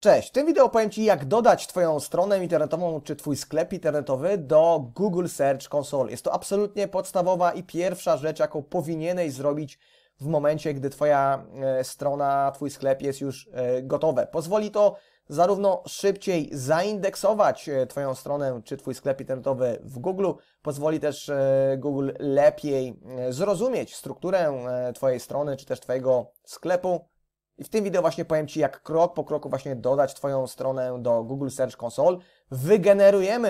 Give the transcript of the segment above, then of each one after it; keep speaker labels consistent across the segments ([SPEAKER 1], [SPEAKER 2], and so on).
[SPEAKER 1] Cześć, w tym wideo opowiem Ci jak dodać Twoją stronę internetową czy Twój sklep internetowy do Google Search Console. Jest to absolutnie podstawowa i pierwsza rzecz, jaką powinieneś zrobić w momencie, gdy Twoja e, strona, Twój sklep jest już e, gotowe. Pozwoli to zarówno szybciej zaindeksować e, Twoją stronę czy Twój sklep internetowy w Google, pozwoli też Google lepiej zrozumieć strukturę Twojej strony czy też Twojego sklepu, i w tym wideo właśnie powiem Ci, jak krok po kroku właśnie dodać Twoją stronę do Google Search Console, Wygenerujemy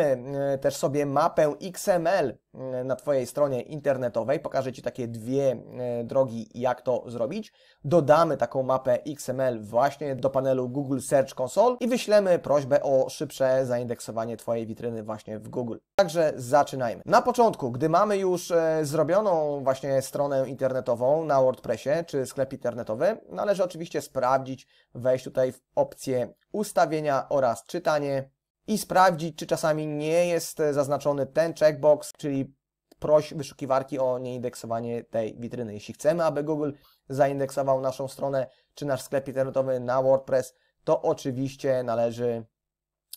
[SPEAKER 1] e, też sobie mapę XML e, na Twojej stronie internetowej. Pokażę Ci takie dwie e, drogi, jak to zrobić. Dodamy taką mapę XML właśnie do panelu Google Search Console i wyślemy prośbę o szybsze zaindeksowanie Twojej witryny właśnie w Google. Także zaczynajmy. Na początku, gdy mamy już zrobioną właśnie stronę internetową na WordPressie czy sklep internetowy, należy oczywiście sprawdzić, wejść tutaj w opcję ustawienia oraz czytanie i sprawdzić, czy czasami nie jest e, zaznaczony ten checkbox, czyli proś wyszukiwarki o nieindeksowanie tej witryny. Jeśli chcemy, aby Google zaindeksował naszą stronę czy nasz sklep internetowy na WordPress, to oczywiście należy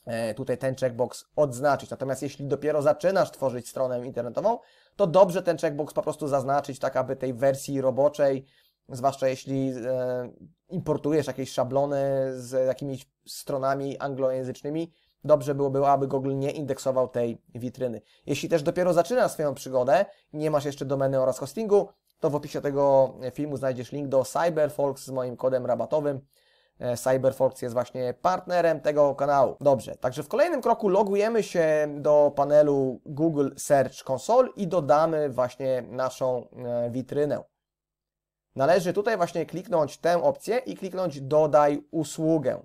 [SPEAKER 1] e, tutaj ten checkbox odznaczyć. Natomiast jeśli dopiero zaczynasz tworzyć stronę internetową, to dobrze ten checkbox po prostu zaznaczyć, tak aby tej wersji roboczej, zwłaszcza jeśli e, importujesz jakieś szablony z jakimiś stronami anglojęzycznymi, Dobrze byłoby, aby Google nie indeksował tej witryny. Jeśli też dopiero zaczynasz swoją przygodę, nie masz jeszcze domeny oraz hostingu, to w opisie tego filmu znajdziesz link do CyberFolks z moim kodem rabatowym. E, CyberFolks jest właśnie partnerem tego kanału. Dobrze, także w kolejnym kroku logujemy się do panelu Google Search Console i dodamy właśnie naszą e, witrynę. Należy tutaj właśnie kliknąć tę opcję i kliknąć dodaj usługę.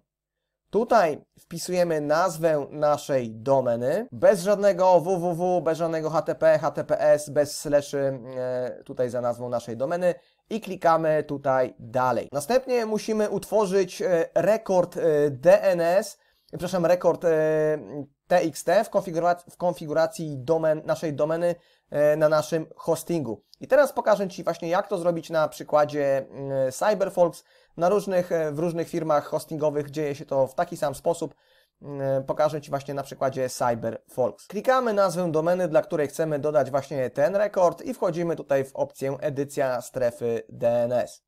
[SPEAKER 1] Tutaj wpisujemy nazwę naszej domeny, bez żadnego www, bez żadnego http, https, bez slashy e, tutaj za nazwą naszej domeny i klikamy tutaj dalej. Następnie musimy utworzyć e, rekord e, DNS, przepraszam, rekord TXT w, konfiguracji, w konfiguracji domen, naszej domeny na naszym hostingu. I teraz pokażę Ci właśnie jak to zrobić na przykładzie CyberFolks, na różnych, e, w różnych firmach hostingowych dzieje się to w taki sam sposób. Mm, e, pokażę Ci właśnie na przykładzie CyberFolks. Klikamy nazwę domeny, dla której chcemy dodać właśnie ten rekord i wchodzimy tutaj w opcję edycja strefy DNS.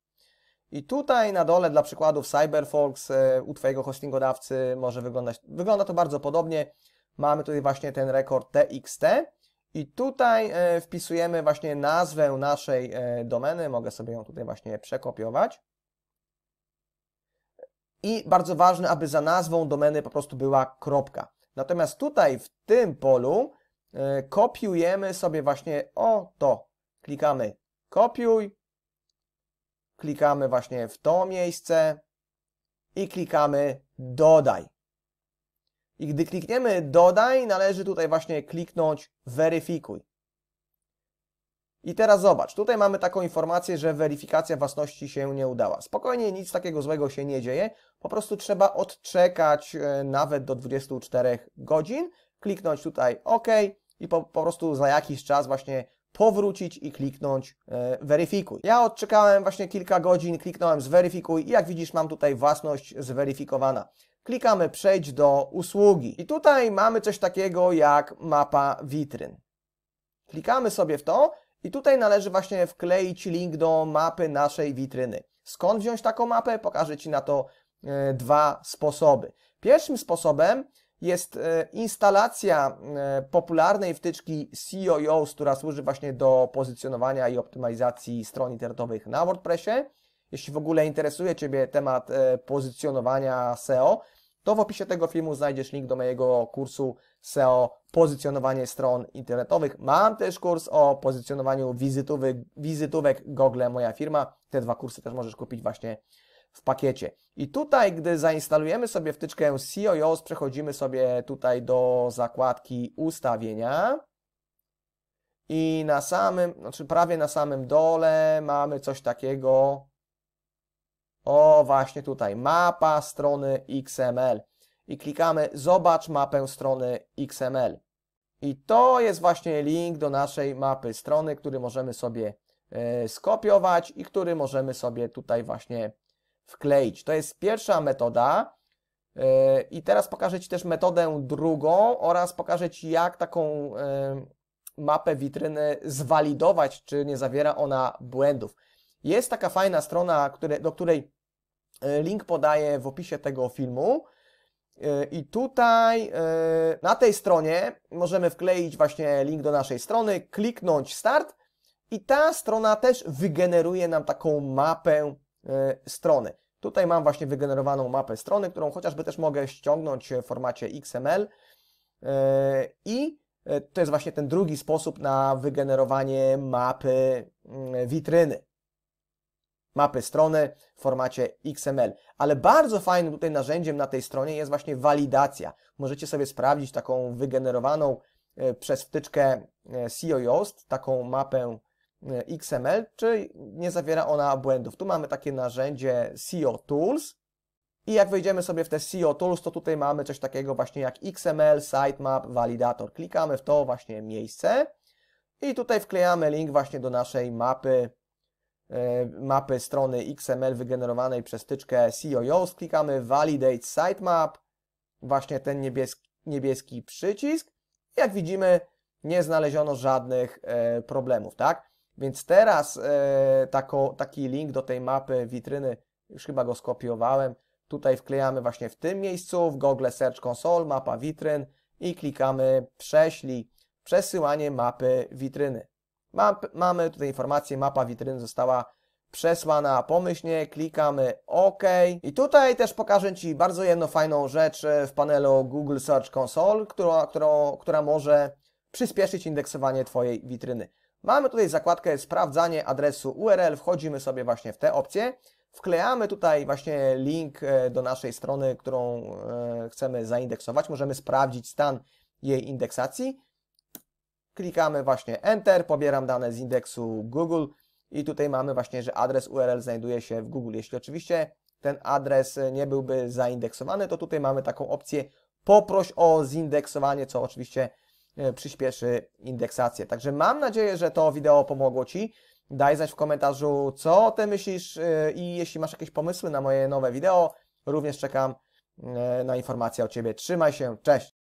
[SPEAKER 1] I tutaj na dole dla przykładów CyberFolks e, u Twojego hostingodawcy może wyglądać, wygląda to bardzo podobnie. Mamy tutaj właśnie ten rekord TXT i tutaj wpisujemy właśnie nazwę naszej domeny. Mogę sobie ją tutaj właśnie przekopiować i bardzo ważne, aby za nazwą domeny po prostu była kropka. Natomiast tutaj w tym polu e, kopiujemy sobie właśnie o to. Klikamy kopiuj, klikamy właśnie w to miejsce i klikamy dodaj. I gdy klikniemy dodaj, należy tutaj właśnie kliknąć weryfikuj. I teraz zobacz, tutaj mamy taką informację, że weryfikacja własności się nie udała. Spokojnie, nic takiego złego się nie dzieje, po prostu trzeba odczekać e, nawet do 24 godzin, kliknąć tutaj OK i po, po prostu za jakiś czas właśnie powrócić i kliknąć e, weryfikuj. Ja odczekałem właśnie kilka godzin, kliknąłem zweryfikuj i jak widzisz mam tutaj własność zweryfikowana. Klikamy przejdź do usługi i tutaj mamy coś takiego jak mapa witryn. Klikamy sobie w to i tutaj należy właśnie wkleić link do mapy naszej witryny. Skąd wziąć taką mapę? Pokażę Ci na to e, dwa sposoby. Pierwszym sposobem jest e, instalacja e, popularnej wtyczki CEO, która służy właśnie do pozycjonowania i optymalizacji stron internetowych na WordPressie. Jeśli w ogóle interesuje Ciebie temat pozycjonowania SEO, to w opisie tego filmu znajdziesz link do mojego kursu SEO pozycjonowanie stron internetowych. Mam też kurs o pozycjonowaniu wizytówek, wizytówek Google Moja Firma. Te dwa kursy też możesz kupić właśnie w pakiecie. I tutaj, gdy zainstalujemy sobie wtyczkę COOS, przechodzimy sobie tutaj do zakładki ustawienia. I na samym, znaczy prawie na samym dole mamy coś takiego. O, właśnie tutaj, mapa strony XML i klikamy Zobacz mapę strony XML. I to jest właśnie link do naszej mapy strony, który możemy sobie e, skopiować i który możemy sobie tutaj właśnie wkleić. To jest pierwsza metoda. E, I teraz pokażę Ci też metodę drugą oraz pokażę Ci jak taką e, mapę witryny zwalidować, czy nie zawiera ona błędów. Jest taka fajna strona, do której link podaję w opisie tego filmu. E, I tutaj e, na tej stronie możemy wkleić właśnie link do naszej strony, kliknąć start i ta strona też wygeneruje nam taką mapę e, strony. Tutaj mam właśnie wygenerowaną mapę strony, którą chociażby też mogę ściągnąć w formacie XML i to jest właśnie ten drugi sposób na wygenerowanie mapy mm, witryny mapy strony w formacie XML. Ale bardzo fajnym tutaj narzędziem na tej stronie jest właśnie walidacja. Możecie sobie sprawdzić taką wygenerowaną e, przez wtyczkę SEO Yoast, taką mapę e, XML, czy nie zawiera ona błędów. Tu mamy takie narzędzie SEO Tools, i jak wejdziemy sobie w te SEO Tools, to tutaj mamy coś takiego właśnie jak XML, Sitemap, Validator. Klikamy w to właśnie miejsce i tutaj wklejamy link właśnie do naszej mapy E, mapy strony XML wygenerowanej przez tyczkę COYOS, klikamy Validate Sitemap, właśnie ten niebieski, niebieski przycisk. Jak widzimy, nie znaleziono żadnych e, problemów, tak? Więc teraz e, tako, taki link do tej mapy witryny, już chyba go skopiowałem, tutaj wklejamy właśnie w tym miejscu, w Google Search Console, mapa witryn i klikamy Prześlij, przesyłanie mapy witryny mamy tutaj informację, mapa witryn została przesłana pomyślnie, klikamy OK. I tutaj też pokażę Ci bardzo jedną fajną rzecz e, w panelu Google Search Console, która, która która może przyspieszyć indeksowanie Twojej witryny. Mamy tutaj zakładkę sprawdzanie adresu URL, wchodzimy sobie właśnie w te opcje, wklejamy tutaj właśnie link e, do naszej strony, którą e, chcemy zaindeksować, możemy sprawdzić stan jej indeksacji, Klikamy właśnie Enter, pobieram dane z indeksu Google i tutaj mamy właśnie, że adres URL znajduje się w Google. Jeśli oczywiście ten adres nie byłby zaindeksowany, to tutaj mamy taką opcję poproś o zindeksowanie, co oczywiście e, przyspieszy indeksację. Także mam nadzieję, że to wideo pomogło Ci. Daj znać w komentarzu, co Ty myślisz e, i jeśli masz jakieś pomysły na moje nowe wideo, również czekam e, na informacje o Ciebie. Trzymaj się, cześć!